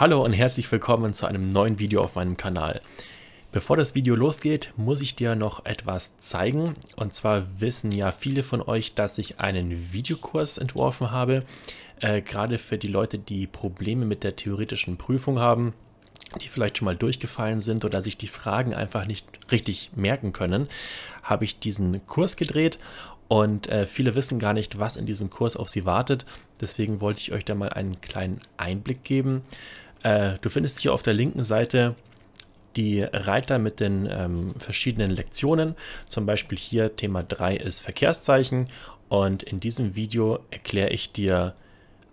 Hallo und herzlich willkommen zu einem neuen Video auf meinem Kanal. Bevor das Video losgeht, muss ich dir noch etwas zeigen. Und zwar wissen ja viele von euch, dass ich einen Videokurs entworfen habe. Äh, gerade für die Leute, die Probleme mit der theoretischen Prüfung haben, die vielleicht schon mal durchgefallen sind oder sich die Fragen einfach nicht richtig merken können, habe ich diesen Kurs gedreht und äh, viele wissen gar nicht, was in diesem Kurs auf sie wartet. Deswegen wollte ich euch da mal einen kleinen Einblick geben. Äh, du findest hier auf der linken Seite die Reiter mit den ähm, verschiedenen Lektionen. Zum Beispiel hier Thema 3 ist Verkehrszeichen und in diesem Video erkläre ich dir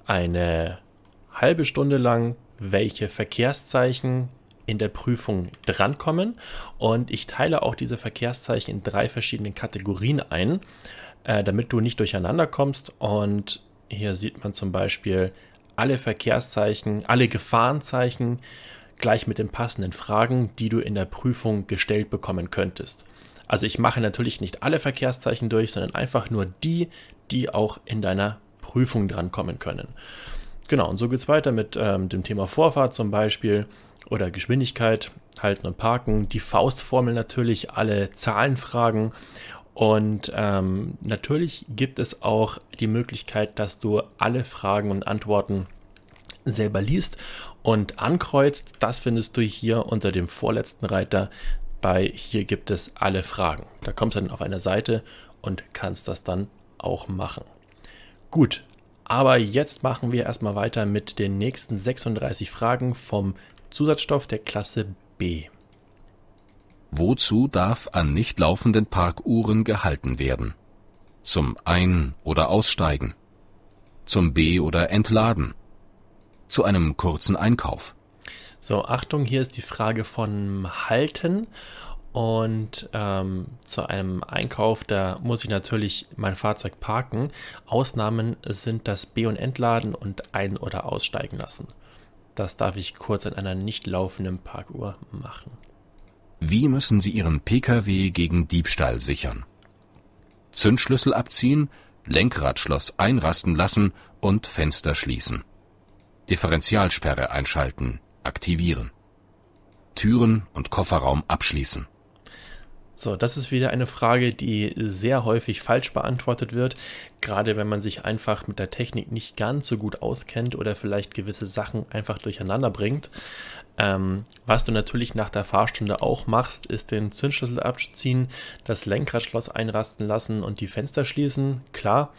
eine halbe Stunde lang, welche Verkehrszeichen in der Prüfung drankommen und ich teile auch diese Verkehrszeichen in drei verschiedenen Kategorien ein, äh, damit du nicht durcheinander kommst und hier sieht man zum Beispiel alle Verkehrszeichen, alle Gefahrenzeichen gleich mit den passenden Fragen, die du in der Prüfung gestellt bekommen könntest. Also ich mache natürlich nicht alle Verkehrszeichen durch, sondern einfach nur die, die auch in deiner Prüfung drankommen können. Genau, und so geht es weiter mit ähm, dem Thema Vorfahrt zum Beispiel oder Geschwindigkeit, Halten und Parken, die Faustformel natürlich, alle Zahlenfragen und ähm, natürlich gibt es auch die Möglichkeit, dass du alle Fragen und Antworten selber liest und ankreuzt. Das findest du hier unter dem vorletzten Reiter. Bei hier gibt es alle Fragen. Da kommst du dann auf eine Seite und kannst das dann auch machen. Gut, aber jetzt machen wir erstmal weiter mit den nächsten 36 Fragen vom Zusatzstoff der Klasse B. Wozu darf an nicht laufenden Parkuhren gehalten werden? Zum Ein- oder Aussteigen. Zum B- oder Entladen. Zu einem kurzen Einkauf. So, Achtung, hier ist die Frage von Halten. Und ähm, zu einem Einkauf, da muss ich natürlich mein Fahrzeug parken. Ausnahmen sind das B- und Entladen und ein- oder aussteigen lassen. Das darf ich kurz an einer nicht laufenden Parkuhr machen. Wie müssen Sie Ihren Pkw gegen Diebstahl sichern? Zündschlüssel abziehen, Lenkradschloss einrasten lassen und Fenster schließen. Differentialsperre einschalten, aktivieren. Türen und Kofferraum abschließen. So, das ist wieder eine Frage, die sehr häufig falsch beantwortet wird, gerade wenn man sich einfach mit der Technik nicht ganz so gut auskennt oder vielleicht gewisse Sachen einfach durcheinander bringt. Ähm, was du natürlich nach der Fahrstunde auch machst, ist den Zündschlüssel abziehen, das Lenkradschloss einrasten lassen und die Fenster schließen. Klar,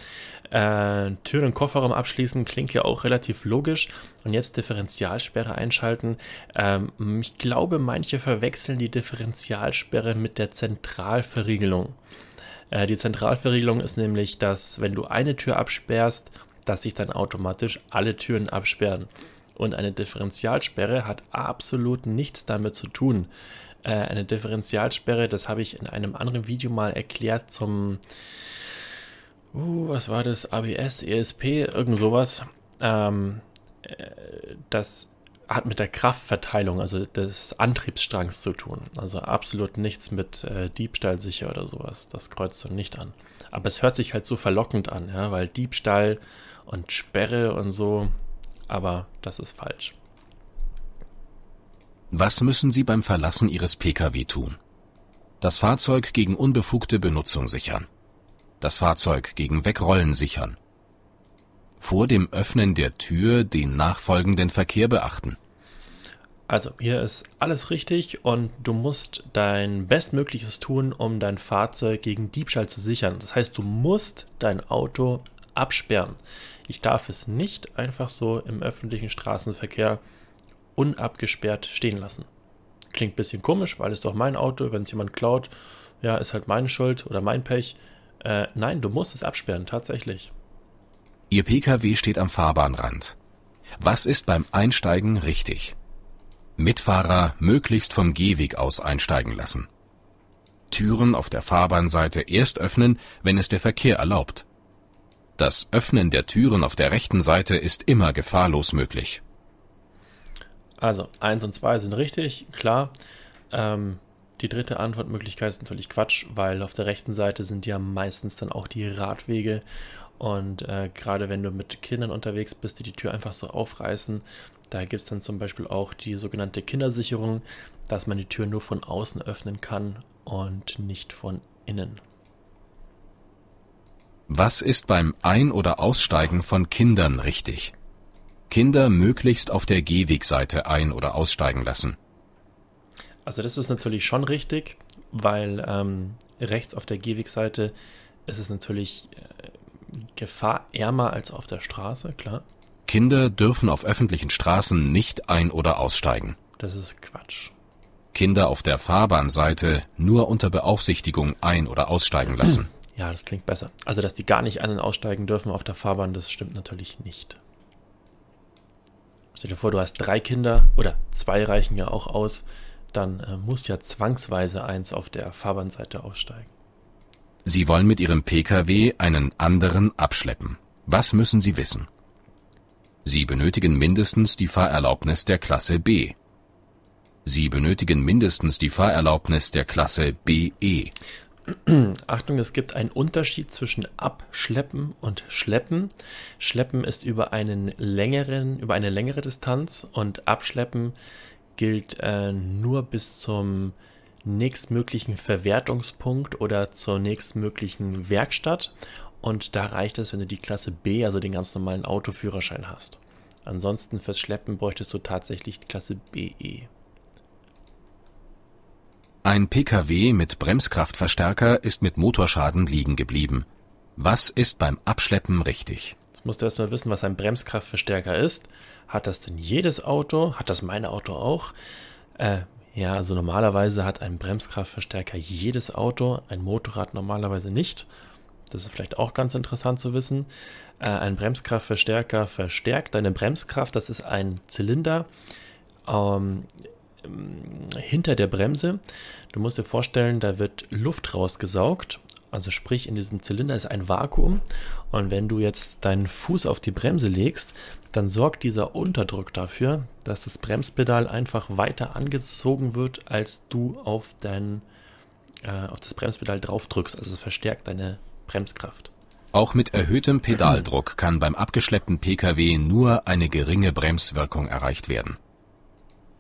äh, Tür und Kofferraum abschließen klingt ja auch relativ logisch. Und jetzt Differentialsperre einschalten. Ähm, ich glaube, manche verwechseln die Differentialsperre mit der Zentralverriegelung. Äh, die Zentralverriegelung ist nämlich, dass wenn du eine Tür absperrst, dass sich dann automatisch alle Türen absperren. Und eine Differentialsperre hat absolut nichts damit zu tun. Äh, eine Differentialsperre, das habe ich in einem anderen Video mal erklärt zum, uh, was war das, ABS, ESP, irgend sowas. Ähm, äh, das hat mit der Kraftverteilung, also des Antriebsstrangs zu tun. Also absolut nichts mit äh, Diebstahl sicher oder sowas. Das kreuzt du nicht an. Aber es hört sich halt so verlockend an, ja, weil Diebstahl und Sperre und so, aber das ist falsch. Was müssen Sie beim Verlassen Ihres Pkw tun? Das Fahrzeug gegen unbefugte Benutzung sichern. Das Fahrzeug gegen Wegrollen sichern. Vor dem Öffnen der Tür den nachfolgenden Verkehr beachten. Also, hier ist alles richtig und du musst dein Bestmögliches tun, um dein Fahrzeug gegen Diebstahl zu sichern. Das heißt, du musst dein Auto absperren. Ich darf es nicht einfach so im öffentlichen Straßenverkehr unabgesperrt stehen lassen. Klingt ein bisschen komisch, weil es doch mein Auto, wenn es jemand klaut, ja, ist halt meine Schuld oder mein Pech. Äh, nein, du musst es absperren, tatsächlich. Ihr Pkw steht am Fahrbahnrand. Was ist beim Einsteigen richtig? Mitfahrer möglichst vom Gehweg aus einsteigen lassen. Türen auf der Fahrbahnseite erst öffnen, wenn es der Verkehr erlaubt. Das Öffnen der Türen auf der rechten Seite ist immer gefahrlos möglich. Also, eins und zwei sind richtig, klar. Ähm, die dritte Antwortmöglichkeit ist natürlich Quatsch, weil auf der rechten Seite sind ja meistens dann auch die Radwege. Und äh, gerade wenn du mit Kindern unterwegs bist, die die Tür einfach so aufreißen, da gibt es dann zum Beispiel auch die sogenannte Kindersicherung, dass man die Tür nur von außen öffnen kann und nicht von innen. Was ist beim Ein- oder Aussteigen von Kindern richtig? Kinder möglichst auf der Gehwegseite ein- oder aussteigen lassen. Also das ist natürlich schon richtig, weil ähm, rechts auf der Gehwegseite ist es natürlich äh, gefahrärmer als auf der Straße, klar. Kinder dürfen auf öffentlichen Straßen nicht ein- oder aussteigen. Das ist Quatsch. Kinder auf der Fahrbahnseite nur unter Beaufsichtigung ein- oder aussteigen lassen. Ja, das klingt besser. Also, dass die gar nicht ein- und aussteigen dürfen auf der Fahrbahn, das stimmt natürlich nicht. Stell dir vor, du hast drei Kinder oder zwei reichen ja auch aus, dann äh, muss ja zwangsweise eins auf der Fahrbahnseite aussteigen. Sie wollen mit Ihrem Pkw einen anderen abschleppen. Was müssen Sie wissen? Sie benötigen mindestens die Fahrerlaubnis der Klasse B. Sie benötigen mindestens die Fahrerlaubnis der Klasse BE. Achtung, es gibt einen Unterschied zwischen Abschleppen und Schleppen. Schleppen ist über einen längeren, über eine längere Distanz und Abschleppen gilt äh, nur bis zum nächstmöglichen Verwertungspunkt oder zur nächstmöglichen Werkstatt. Und da reicht es, wenn du die Klasse B, also den ganz normalen Autoführerschein hast. Ansonsten fürs Schleppen bräuchtest du tatsächlich die Klasse BE. Ein Pkw mit Bremskraftverstärker ist mit Motorschaden liegen geblieben. Was ist beim Abschleppen richtig? Jetzt musst du erstmal wissen, was ein Bremskraftverstärker ist. Hat das denn jedes Auto? Hat das mein Auto auch? Äh, ja, also normalerweise hat ein Bremskraftverstärker jedes Auto, ein Motorrad normalerweise nicht. Das ist vielleicht auch ganz interessant zu wissen. Äh, ein Bremskraftverstärker verstärkt deine Bremskraft. Das ist ein Zylinder ähm, hinter der Bremse. Du musst dir vorstellen, da wird Luft rausgesaugt. Also sprich, in diesem Zylinder ist ein Vakuum und wenn du jetzt deinen Fuß auf die Bremse legst, dann sorgt dieser Unterdruck dafür, dass das Bremspedal einfach weiter angezogen wird, als du auf, dein, äh, auf das Bremspedal draufdrückst. Also verstärkt deine Bremskraft. Auch mit erhöhtem Pedaldruck kann beim abgeschleppten Pkw nur eine geringe Bremswirkung erreicht werden.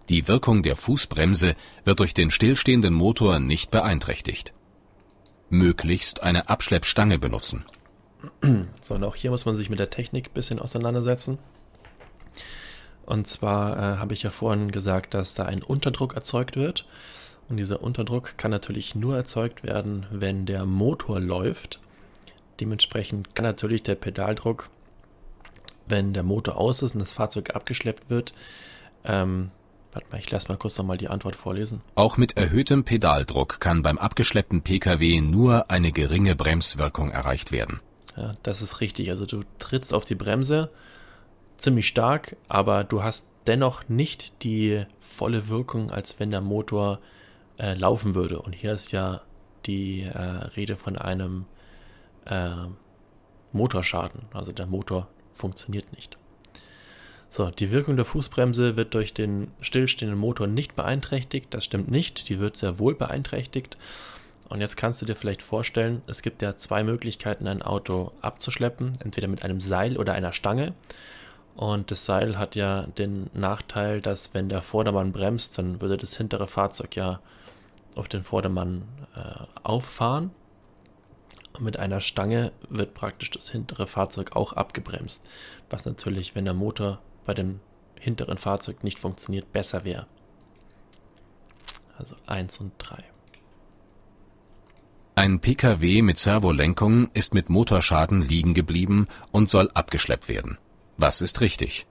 Die Wirkung der Fußbremse wird durch den stillstehenden Motor nicht beeinträchtigt. Möglichst eine Abschleppstange benutzen. So, und auch hier muss man sich mit der Technik ein bisschen auseinandersetzen. Und zwar äh, habe ich ja vorhin gesagt, dass da ein Unterdruck erzeugt wird. Und dieser Unterdruck kann natürlich nur erzeugt werden, wenn der Motor läuft. Dementsprechend kann natürlich der Pedaldruck, wenn der Motor aus ist und das Fahrzeug abgeschleppt wird, ähm, Warte mal, ich lasse mal kurz nochmal die Antwort vorlesen. Auch mit erhöhtem Pedaldruck kann beim abgeschleppten Pkw nur eine geringe Bremswirkung erreicht werden. Ja, das ist richtig. Also du trittst auf die Bremse ziemlich stark, aber du hast dennoch nicht die volle Wirkung, als wenn der Motor äh, laufen würde. Und hier ist ja die äh, Rede von einem äh, Motorschaden. Also der Motor funktioniert nicht. So, die Wirkung der Fußbremse wird durch den stillstehenden Motor nicht beeinträchtigt. Das stimmt nicht, die wird sehr wohl beeinträchtigt. Und jetzt kannst du dir vielleicht vorstellen, es gibt ja zwei Möglichkeiten, ein Auto abzuschleppen, entweder mit einem Seil oder einer Stange. Und das Seil hat ja den Nachteil, dass wenn der Vordermann bremst, dann würde das hintere Fahrzeug ja auf den Vordermann äh, auffahren. Und mit einer Stange wird praktisch das hintere Fahrzeug auch abgebremst, was natürlich, wenn der Motor bei dem hinteren Fahrzeug nicht funktioniert, besser wäre. Also 1 und 3. Ein Pkw mit Servolenkung ist mit Motorschaden liegen geblieben und soll abgeschleppt werden. Was ist richtig?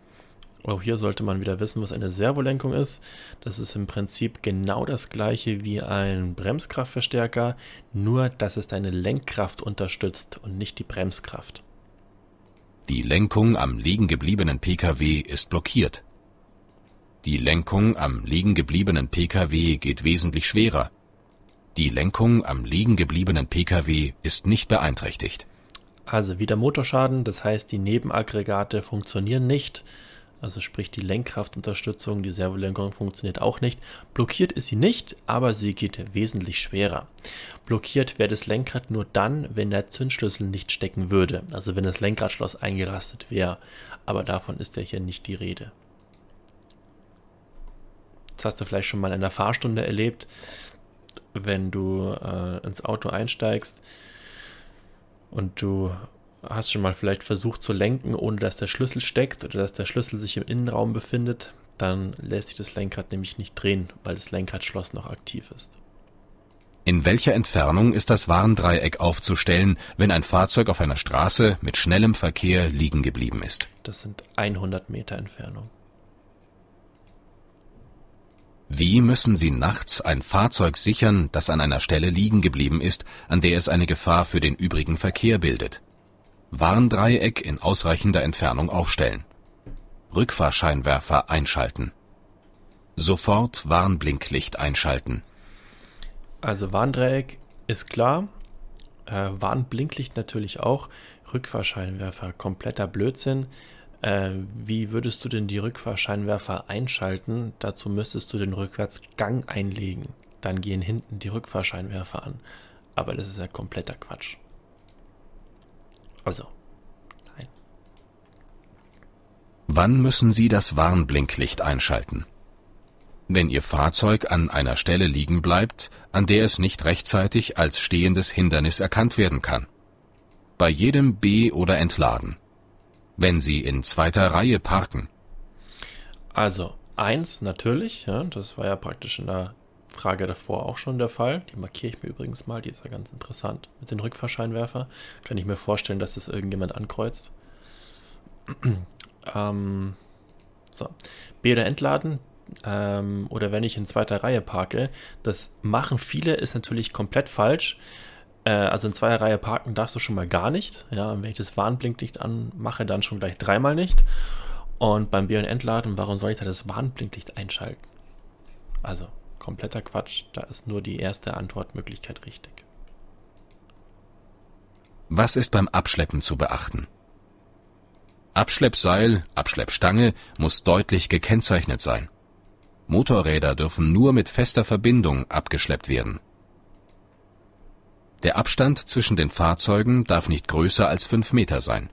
Auch hier sollte man wieder wissen, was eine Servolenkung ist. Das ist im Prinzip genau das gleiche wie ein Bremskraftverstärker, nur dass es deine Lenkkraft unterstützt und nicht die Bremskraft. Die Lenkung am liegengebliebenen Pkw ist blockiert. Die Lenkung am liegengebliebenen Pkw geht wesentlich schwerer. Die Lenkung am liegengebliebenen Pkw ist nicht beeinträchtigt. Also wieder Motorschaden, das heißt die Nebenaggregate funktionieren nicht. Also sprich die Lenkkraftunterstützung, die Servolenkung funktioniert auch nicht. Blockiert ist sie nicht, aber sie geht wesentlich schwerer. Blockiert wäre das Lenkrad nur dann, wenn der Zündschlüssel nicht stecken würde, also wenn das Lenkradschloss eingerastet wäre. Aber davon ist ja hier nicht die Rede. Das hast du vielleicht schon mal in der Fahrstunde erlebt, wenn du äh, ins Auto einsteigst und du hast schon mal vielleicht versucht zu lenken, ohne dass der Schlüssel steckt oder dass der Schlüssel sich im Innenraum befindet, dann lässt sich das Lenkrad nämlich nicht drehen, weil das Lenkradschloss noch aktiv ist. In welcher Entfernung ist das Warndreieck aufzustellen, wenn ein Fahrzeug auf einer Straße mit schnellem Verkehr liegen geblieben ist? Das sind 100 Meter Entfernung. Wie müssen Sie nachts ein Fahrzeug sichern, das an einer Stelle liegen geblieben ist, an der es eine Gefahr für den übrigen Verkehr bildet? Warndreieck in ausreichender Entfernung aufstellen. Rückfahrscheinwerfer einschalten. Sofort Warnblinklicht einschalten. Also Warndreieck ist klar. Äh, Warnblinklicht natürlich auch. Rückfahrscheinwerfer kompletter Blödsinn. Äh, wie würdest du denn die Rückfahrscheinwerfer einschalten? Dazu müsstest du den Rückwärtsgang einlegen. Dann gehen hinten die Rückfahrscheinwerfer an. Aber das ist ja kompletter Quatsch. Also, nein. Wann müssen Sie das Warnblinklicht einschalten? Wenn Ihr Fahrzeug an einer Stelle liegen bleibt, an der es nicht rechtzeitig als stehendes Hindernis erkannt werden kann. Bei jedem B- oder Entladen. Wenn Sie in zweiter Reihe parken. Also, eins natürlich, ja, das war ja praktisch in der Frage davor auch schon der Fall. Die markiere ich mir übrigens mal, die ist ja ganz interessant mit den Rückfahrscheinwerfer. Kann ich mir vorstellen, dass das irgendjemand ankreuzt. ähm, so. B oder entladen, ähm, oder wenn ich in zweiter Reihe parke. Das machen viele, ist natürlich komplett falsch. Äh, also in zweiter Reihe parken darfst du schon mal gar nicht. Ja, wenn ich das Warnblinklicht anmache, dann schon gleich dreimal nicht. Und beim B- und Entladen, warum soll ich da das Warnblinklicht einschalten? Also, Kompletter Quatsch, da ist nur die erste Antwortmöglichkeit richtig. Was ist beim Abschleppen zu beachten? Abschleppseil, Abschleppstange muss deutlich gekennzeichnet sein. Motorräder dürfen nur mit fester Verbindung abgeschleppt werden. Der Abstand zwischen den Fahrzeugen darf nicht größer als 5 Meter sein.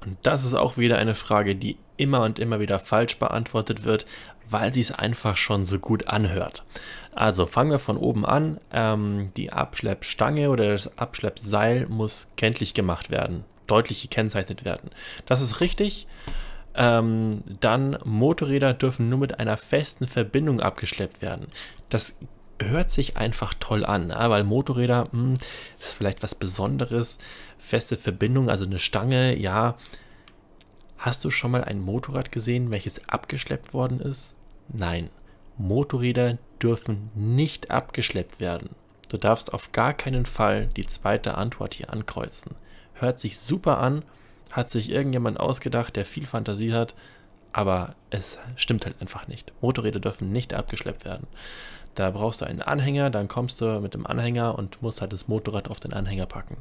Und das ist auch wieder eine Frage, die immer und immer wieder falsch beantwortet wird, weil sie es einfach schon so gut anhört. Also fangen wir von oben an. Ähm, die Abschleppstange oder das Abschleppseil muss kenntlich gemacht werden, deutlich gekennzeichnet werden. Das ist richtig. Ähm, dann Motorräder dürfen nur mit einer festen Verbindung abgeschleppt werden. Das hört sich einfach toll an, ne? weil Motorräder mh, hm, ist vielleicht was Besonderes. Feste Verbindung, also eine Stange, ja, Hast du schon mal ein Motorrad gesehen, welches abgeschleppt worden ist? Nein, Motorräder dürfen nicht abgeschleppt werden. Du darfst auf gar keinen Fall die zweite Antwort hier ankreuzen. Hört sich super an, hat sich irgendjemand ausgedacht, der viel Fantasie hat, aber es stimmt halt einfach nicht. Motorräder dürfen nicht abgeschleppt werden. Da brauchst du einen Anhänger, dann kommst du mit dem Anhänger und musst halt das Motorrad auf den Anhänger packen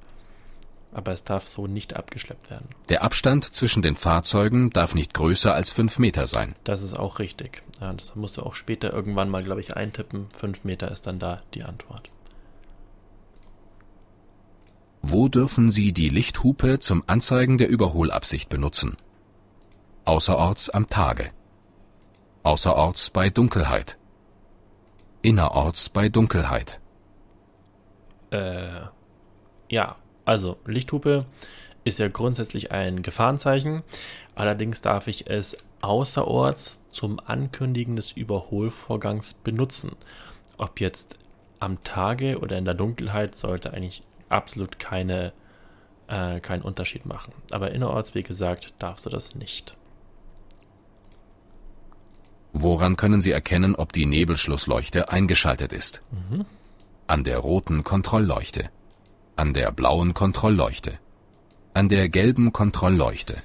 aber es darf so nicht abgeschleppt werden. Der Abstand zwischen den Fahrzeugen darf nicht größer als fünf Meter sein. Das ist auch richtig. Ja, das musst du auch später irgendwann mal, glaube ich, eintippen. Fünf Meter ist dann da die Antwort. Wo dürfen Sie die Lichthupe zum Anzeigen der Überholabsicht benutzen? Außerorts am Tage. Außerorts bei Dunkelheit. Innerorts bei Dunkelheit. Äh, ja, also Lichthupe ist ja grundsätzlich ein Gefahrenzeichen. Allerdings darf ich es außerorts zum Ankündigen des Überholvorgangs benutzen. Ob jetzt am Tage oder in der Dunkelheit sollte eigentlich absolut keine, äh, keinen Unterschied machen. Aber innerorts, wie gesagt, darfst du das nicht. Woran können Sie erkennen, ob die Nebelschlussleuchte eingeschaltet ist? Mhm. An der roten Kontrollleuchte an der blauen Kontrollleuchte, an der gelben Kontrollleuchte.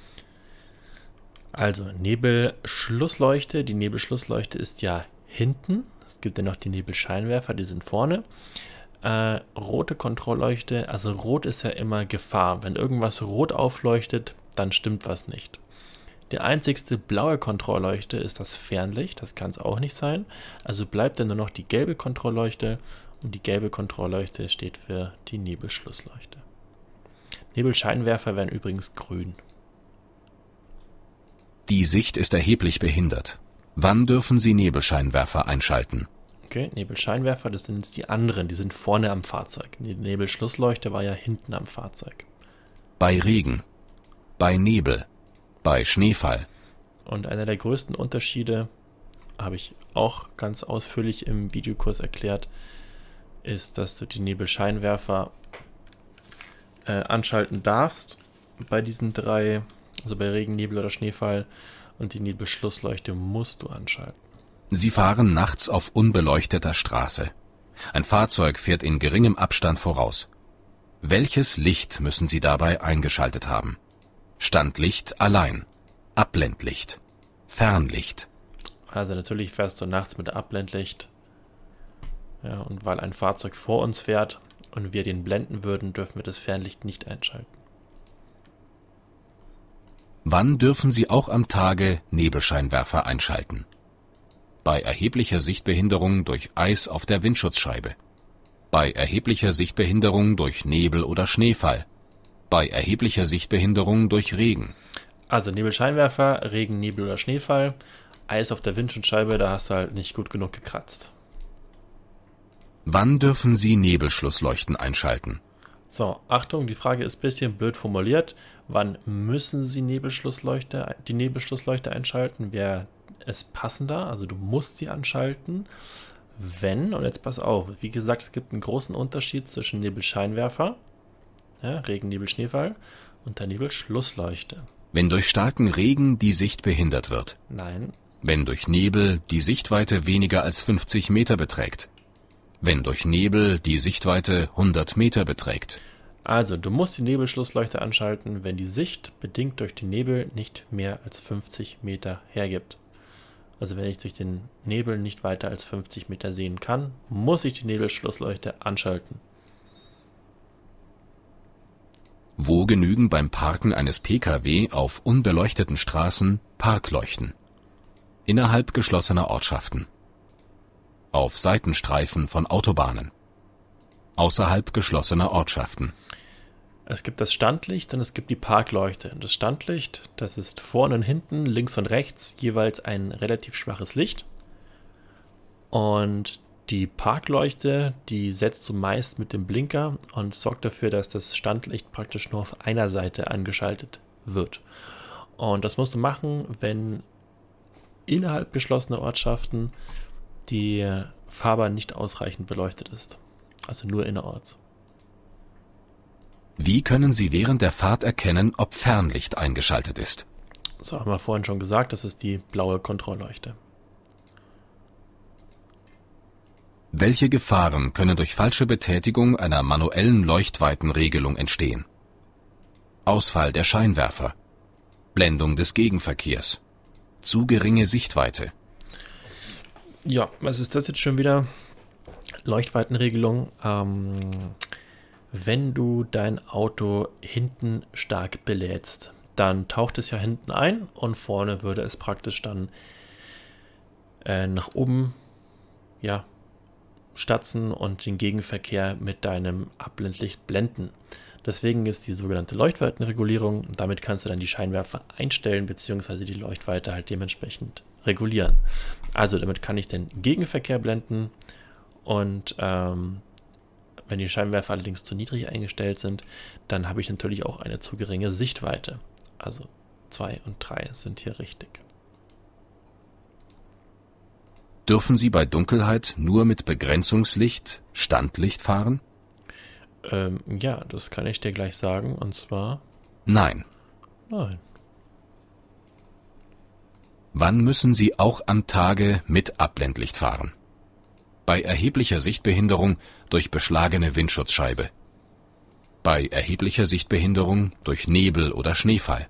Also Nebelschlussleuchte, die Nebelschlussleuchte ist ja hinten. Es gibt ja noch die Nebelscheinwerfer, die sind vorne. Äh, rote Kontrollleuchte, also rot ist ja immer Gefahr. Wenn irgendwas rot aufleuchtet, dann stimmt was nicht. Der einzigste blaue Kontrollleuchte ist das Fernlicht, das kann es auch nicht sein. Also bleibt dann nur noch die gelbe Kontrollleuchte und die gelbe Kontrollleuchte steht für die Nebelschlussleuchte. Nebelscheinwerfer werden übrigens grün. Die Sicht ist erheblich behindert. Wann dürfen Sie Nebelscheinwerfer einschalten? Okay, Nebelscheinwerfer, das sind jetzt die anderen, die sind vorne am Fahrzeug. Die Nebelschlussleuchte war ja hinten am Fahrzeug. Bei Regen, bei Nebel, bei Schneefall. Und einer der größten Unterschiede habe ich auch ganz ausführlich im Videokurs erklärt, ist, dass du die Nebelscheinwerfer äh, anschalten darfst bei diesen drei, also bei Regen, Nebel oder Schneefall und die Nebelschlussleuchte musst du anschalten. Sie fahren nachts auf unbeleuchteter Straße. Ein Fahrzeug fährt in geringem Abstand voraus. Welches Licht müssen Sie dabei eingeschaltet haben? Standlicht allein, Abblendlicht, Fernlicht. Also natürlich fährst du nachts mit Abblendlicht ja, und weil ein Fahrzeug vor uns fährt und wir den blenden würden, dürfen wir das Fernlicht nicht einschalten. Wann dürfen Sie auch am Tage Nebelscheinwerfer einschalten? Bei erheblicher Sichtbehinderung durch Eis auf der Windschutzscheibe. Bei erheblicher Sichtbehinderung durch Nebel oder Schneefall. Bei erheblicher Sichtbehinderung durch Regen. Also Nebelscheinwerfer, Regen, Nebel oder Schneefall. Eis auf der Windschutzscheibe, da hast du halt nicht gut genug gekratzt. Wann dürfen Sie Nebelschlussleuchten einschalten? So, Achtung, die Frage ist ein bisschen blöd formuliert. Wann müssen Sie Nebelschlussleuchte, die Nebelschlussleuchte einschalten? Wäre es passender? Also du musst sie anschalten. Wenn, und jetzt pass auf, wie gesagt, es gibt einen großen Unterschied zwischen Nebelscheinwerfer, ja, Regen, Nebel, Schneefall, und der Nebelschlussleuchte. Wenn durch starken Regen die Sicht behindert wird. Nein. Wenn durch Nebel die Sichtweite weniger als 50 Meter beträgt wenn durch Nebel die Sichtweite 100 Meter beträgt. Also, du musst die Nebelschlussleuchte anschalten, wenn die Sicht, bedingt durch den Nebel, nicht mehr als 50 Meter hergibt. Also wenn ich durch den Nebel nicht weiter als 50 Meter sehen kann, muss ich die Nebelschlussleuchte anschalten. Wo genügen beim Parken eines Pkw auf unbeleuchteten Straßen Parkleuchten? Innerhalb geschlossener Ortschaften auf Seitenstreifen von Autobahnen, außerhalb geschlossener Ortschaften. Es gibt das Standlicht und es gibt die Parkleuchte. das Standlicht, das ist vorne und hinten, links und rechts jeweils ein relativ schwaches Licht. Und die Parkleuchte, die setzt du meist mit dem Blinker und sorgt dafür, dass das Standlicht praktisch nur auf einer Seite angeschaltet wird. Und das musst du machen, wenn innerhalb geschlossener Ortschaften die Fahrbahn nicht ausreichend beleuchtet ist. Also nur innerorts. Wie können Sie während der Fahrt erkennen, ob Fernlicht eingeschaltet ist? So haben wir vorhin schon gesagt, das ist die blaue Kontrollleuchte. Welche Gefahren können durch falsche Betätigung einer manuellen Leuchtweitenregelung entstehen? Ausfall der Scheinwerfer, Blendung des Gegenverkehrs, zu geringe Sichtweite, ja, was ist das jetzt schon wieder? Leuchtweitenregelung. Ähm, wenn du dein Auto hinten stark belädst, dann taucht es ja hinten ein und vorne würde es praktisch dann äh, nach oben ja, statzen und den Gegenverkehr mit deinem Abblendlicht blenden. Deswegen gibt es die sogenannte Leuchtweitenregulierung. Damit kannst du dann die Scheinwerfer einstellen bzw. die Leuchtweite halt dementsprechend regulieren. Also damit kann ich den Gegenverkehr blenden und ähm, wenn die Scheinwerfer allerdings zu niedrig eingestellt sind, dann habe ich natürlich auch eine zu geringe Sichtweite. Also 2 und 3 sind hier richtig. Dürfen Sie bei Dunkelheit nur mit Begrenzungslicht, Standlicht fahren? Ähm, ja, das kann ich dir gleich sagen und zwar. Nein. Nein. Wann müssen Sie auch am Tage mit Abblendlicht fahren? Bei erheblicher Sichtbehinderung durch beschlagene Windschutzscheibe. Bei erheblicher Sichtbehinderung durch Nebel oder Schneefall.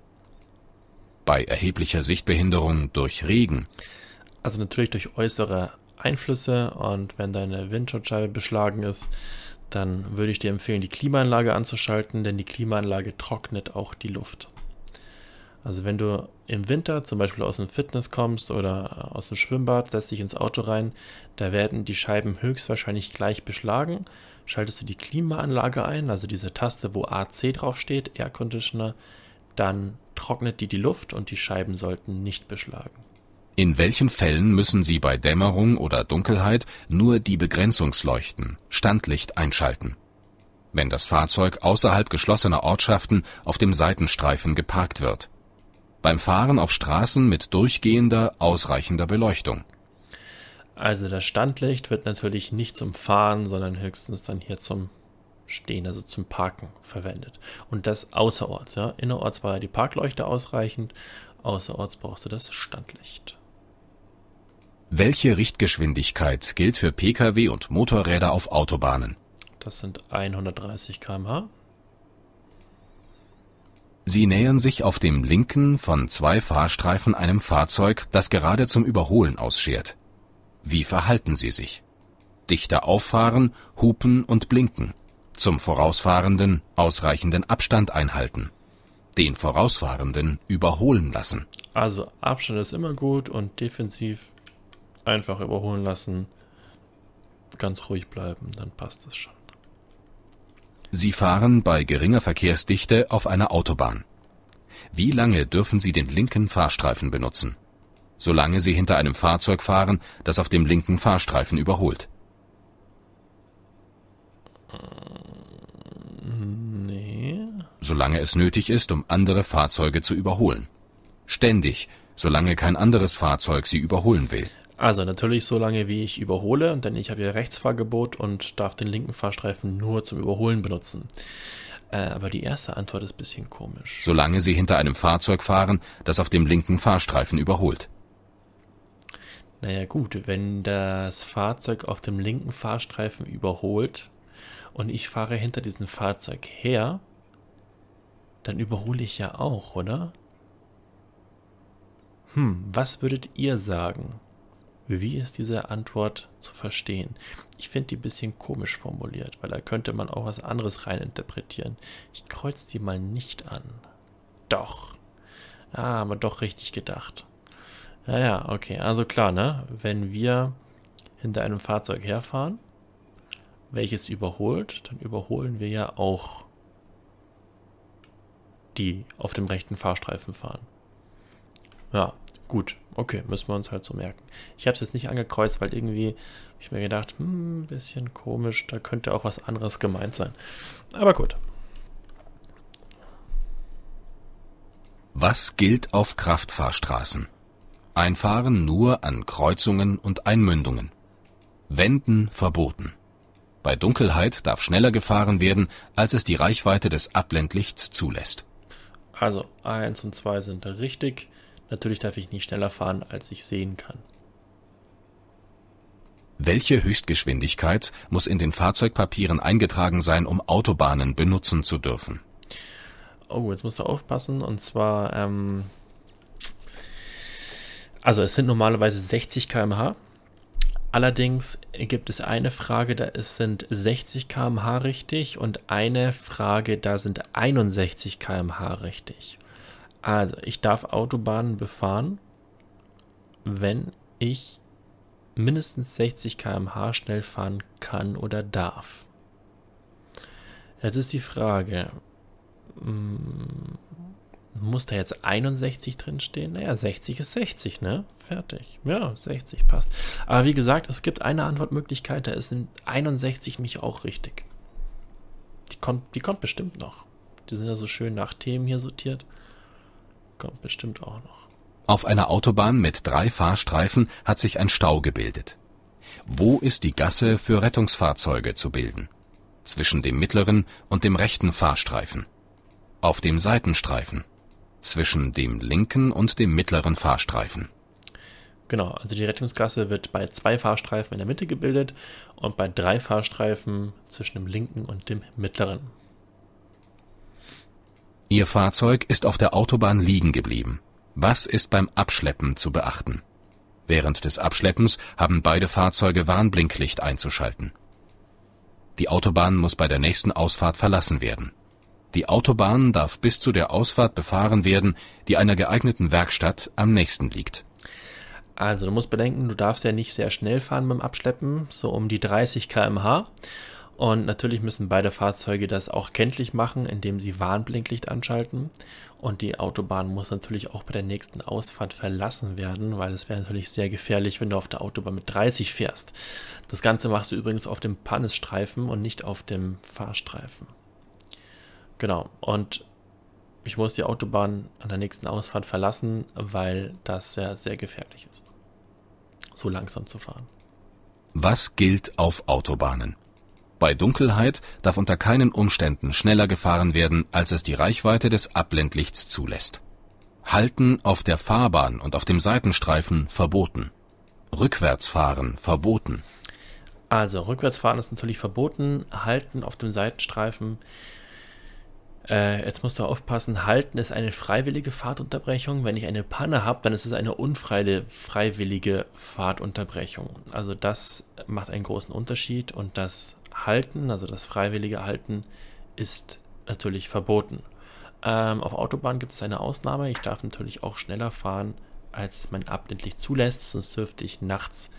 Bei erheblicher Sichtbehinderung durch Regen. Also natürlich durch äußere Einflüsse und wenn deine Windschutzscheibe beschlagen ist, dann würde ich dir empfehlen, die Klimaanlage anzuschalten, denn die Klimaanlage trocknet auch die Luft. Also wenn du im Winter zum Beispiel aus dem Fitness kommst oder aus dem Schwimmbad, setzt dich ins Auto rein, da werden die Scheiben höchstwahrscheinlich gleich beschlagen. Schaltest du die Klimaanlage ein, also diese Taste, wo AC draufsteht, Air Conditioner, dann trocknet die die Luft und die Scheiben sollten nicht beschlagen. In welchen Fällen müssen Sie bei Dämmerung oder Dunkelheit nur die Begrenzungsleuchten, Standlicht einschalten? Wenn das Fahrzeug außerhalb geschlossener Ortschaften auf dem Seitenstreifen geparkt wird. Beim Fahren auf Straßen mit durchgehender, ausreichender Beleuchtung. Also das Standlicht wird natürlich nicht zum Fahren, sondern höchstens dann hier zum Stehen, also zum Parken verwendet. Und das außerorts. Ja? Innerorts war ja die Parkleuchte ausreichend, außerorts brauchst du das Standlicht. Welche Richtgeschwindigkeit gilt für Pkw und Motorräder auf Autobahnen? Das sind 130 km/h. Sie nähern sich auf dem linken von zwei Fahrstreifen einem Fahrzeug, das gerade zum Überholen ausschert. Wie verhalten Sie sich? Dichter auffahren, hupen und blinken. Zum Vorausfahrenden ausreichenden Abstand einhalten. Den Vorausfahrenden überholen lassen. Also Abstand ist immer gut und defensiv einfach überholen lassen. Ganz ruhig bleiben, dann passt es schon. Sie fahren bei geringer Verkehrsdichte auf einer Autobahn. Wie lange dürfen Sie den linken Fahrstreifen benutzen? Solange Sie hinter einem Fahrzeug fahren, das auf dem linken Fahrstreifen überholt. Nee. Solange es nötig ist, um andere Fahrzeuge zu überholen. Ständig, solange kein anderes Fahrzeug Sie überholen will. Also natürlich so lange, wie ich überhole, denn ich habe hier Rechtsfahrgebot und darf den linken Fahrstreifen nur zum Überholen benutzen. Äh, aber die erste Antwort ist ein bisschen komisch. Solange Sie hinter einem Fahrzeug fahren, das auf dem linken Fahrstreifen überholt. Naja gut, wenn das Fahrzeug auf dem linken Fahrstreifen überholt und ich fahre hinter diesem Fahrzeug her, dann überhole ich ja auch, oder? Hm, was würdet ihr sagen? Wie ist diese Antwort zu verstehen? Ich finde die ein bisschen komisch formuliert, weil da könnte man auch was anderes reininterpretieren. Ich kreuz die mal nicht an. Doch. Ah, aber doch richtig gedacht. Naja, okay, also klar, ne? Wenn wir hinter einem Fahrzeug herfahren, welches überholt, dann überholen wir ja auch die auf dem rechten Fahrstreifen fahren. Ja, gut okay, müssen wir uns halt so merken. Ich habe es jetzt nicht angekreuzt, weil irgendwie habe ich mir gedacht, hm, bisschen komisch, da könnte auch was anderes gemeint sein. Aber gut. Was gilt auf Kraftfahrstraßen? Einfahren nur an Kreuzungen und Einmündungen. Wenden verboten. Bei Dunkelheit darf schneller gefahren werden, als es die Reichweite des Ablendlichts zulässt. Also 1 und 2 sind richtig. Natürlich darf ich nicht schneller fahren, als ich sehen kann. Welche Höchstgeschwindigkeit muss in den Fahrzeugpapieren eingetragen sein, um Autobahnen benutzen zu dürfen? Oh, jetzt musst du aufpassen. Und zwar, ähm, also es sind normalerweise 60 km/h. Allerdings gibt es eine Frage, da es sind 60 km/h richtig und eine Frage, da sind 61 km/h richtig. Also, ich darf Autobahnen befahren, wenn ich mindestens 60 km/h schnell fahren kann oder darf. Jetzt ist die Frage, hm, muss da jetzt 61 drinstehen? Naja, 60 ist 60, ne? Fertig. Ja, 60 passt. Aber wie gesagt, es gibt eine Antwortmöglichkeit, da ist 61 nicht auch richtig. Die kommt, die kommt bestimmt noch. Die sind ja so schön nach Themen hier sortiert. Kommt bestimmt auch noch. Auf einer Autobahn mit drei Fahrstreifen hat sich ein Stau gebildet. Wo ist die Gasse für Rettungsfahrzeuge zu bilden? Zwischen dem mittleren und dem rechten Fahrstreifen. Auf dem Seitenstreifen. Zwischen dem linken und dem mittleren Fahrstreifen. Genau, also die Rettungsgasse wird bei zwei Fahrstreifen in der Mitte gebildet und bei drei Fahrstreifen zwischen dem linken und dem mittleren. Ihr Fahrzeug ist auf der Autobahn liegen geblieben. Was ist beim Abschleppen zu beachten? Während des Abschleppens haben beide Fahrzeuge Warnblinklicht einzuschalten. Die Autobahn muss bei der nächsten Ausfahrt verlassen werden. Die Autobahn darf bis zu der Ausfahrt befahren werden, die einer geeigneten Werkstatt am nächsten liegt. Also du musst bedenken, du darfst ja nicht sehr schnell fahren beim Abschleppen, so um die 30 km/h. Und natürlich müssen beide Fahrzeuge das auch kenntlich machen, indem sie Warnblinklicht anschalten. Und die Autobahn muss natürlich auch bei der nächsten Ausfahrt verlassen werden, weil es wäre natürlich sehr gefährlich, wenn du auf der Autobahn mit 30 fährst. Das Ganze machst du übrigens auf dem Pannesstreifen und nicht auf dem Fahrstreifen. Genau, und ich muss die Autobahn an der nächsten Ausfahrt verlassen, weil das ja sehr gefährlich ist, so langsam zu fahren. Was gilt auf Autobahnen? Bei Dunkelheit darf unter keinen Umständen schneller gefahren werden, als es die Reichweite des Abblendlichts zulässt. Halten auf der Fahrbahn und auf dem Seitenstreifen verboten. Rückwärtsfahren verboten. Also, Rückwärtsfahren ist natürlich verboten. Halten auf dem Seitenstreifen. Äh, jetzt musst du aufpassen. Halten ist eine freiwillige Fahrtunterbrechung. Wenn ich eine Panne habe, dann ist es eine unfreiwillige Fahrtunterbrechung. Also, das macht einen großen Unterschied und das Halten, also das freiwillige Halten, ist natürlich verboten. Ähm, auf Autobahnen gibt es eine Ausnahme. Ich darf natürlich auch schneller fahren, als es mein Abendlich zulässt. Sonst dürfte ich nachts,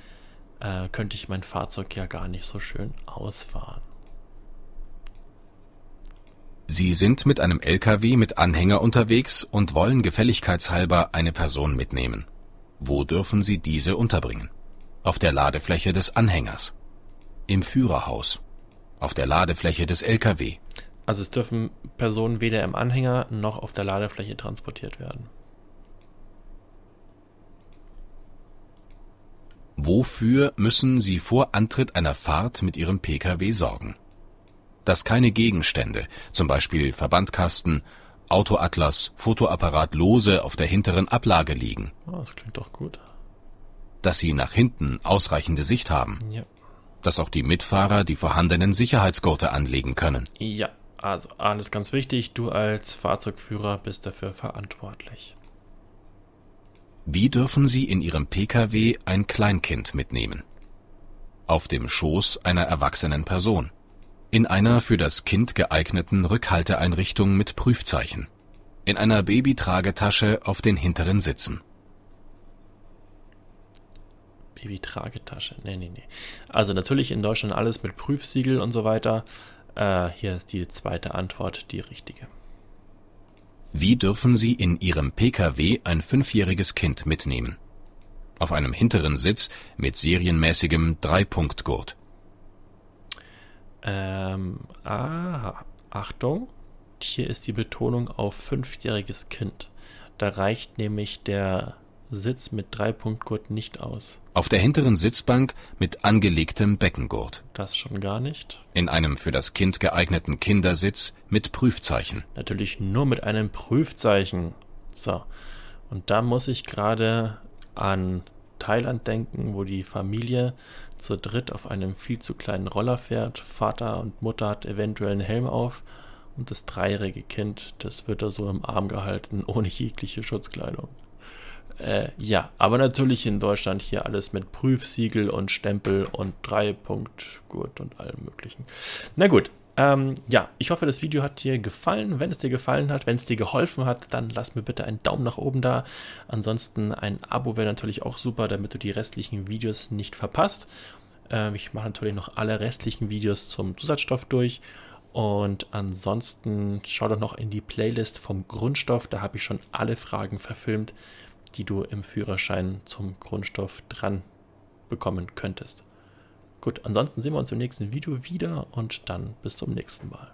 äh, könnte ich mein Fahrzeug ja gar nicht so schön ausfahren. Sie sind mit einem LKW mit Anhänger unterwegs und wollen gefälligkeitshalber eine Person mitnehmen. Wo dürfen Sie diese unterbringen? Auf der Ladefläche des Anhängers. Im Führerhaus auf der Ladefläche des Lkw. Also es dürfen Personen weder im Anhänger noch auf der Ladefläche transportiert werden. Wofür müssen Sie vor Antritt einer Fahrt mit Ihrem Pkw sorgen? Dass keine Gegenstände, zum Beispiel Verbandkasten, Autoatlas, Fotoapparat lose auf der hinteren Ablage liegen. Oh, das klingt doch gut. Dass Sie nach hinten ausreichende Sicht haben. Ja dass auch die Mitfahrer die vorhandenen Sicherheitsgurte anlegen können. Ja, also alles ganz wichtig, du als Fahrzeugführer bist dafür verantwortlich. Wie dürfen Sie in Ihrem Pkw ein Kleinkind mitnehmen? Auf dem Schoß einer erwachsenen Person. In einer für das Kind geeigneten Rückhalteeinrichtung mit Prüfzeichen. In einer Babytragetasche auf den hinteren Sitzen. Baby-Tragetasche. Nee, nee, nee. Also natürlich in Deutschland alles mit Prüfsiegel und so weiter. Äh, hier ist die zweite Antwort die richtige. Wie dürfen Sie in Ihrem Pkw ein fünfjähriges Kind mitnehmen? Auf einem hinteren Sitz mit serienmäßigem Dreipunktgurt. Ähm, aha, Achtung, hier ist die Betonung auf fünfjähriges Kind. Da reicht nämlich der Sitz mit Dreipunktgurt nicht aus. Auf der hinteren Sitzbank mit angelegtem Beckengurt. Das schon gar nicht. In einem für das Kind geeigneten Kindersitz mit Prüfzeichen. Natürlich nur mit einem Prüfzeichen. So. Und da muss ich gerade an Thailand denken, wo die Familie zu dritt auf einem viel zu kleinen Roller fährt. Vater und Mutter hat eventuell einen Helm auf und das dreijährige Kind, das wird da so im Arm gehalten, ohne jegliche Schutzkleidung. Äh, ja, aber natürlich in Deutschland hier alles mit Prüfsiegel und Stempel und 3 Punkt Gurt und allem möglichen. Na gut, ähm, ja, ich hoffe, das Video hat dir gefallen. Wenn es dir gefallen hat, wenn es dir geholfen hat, dann lass mir bitte einen Daumen nach oben da. Ansonsten ein Abo wäre natürlich auch super, damit du die restlichen Videos nicht verpasst. Ähm, ich mache natürlich noch alle restlichen Videos zum Zusatzstoff durch. Und ansonsten schau doch noch in die Playlist vom Grundstoff, da habe ich schon alle Fragen verfilmt die du im Führerschein zum Grundstoff dran bekommen könntest. Gut, ansonsten sehen wir uns im nächsten Video wieder und dann bis zum nächsten Mal.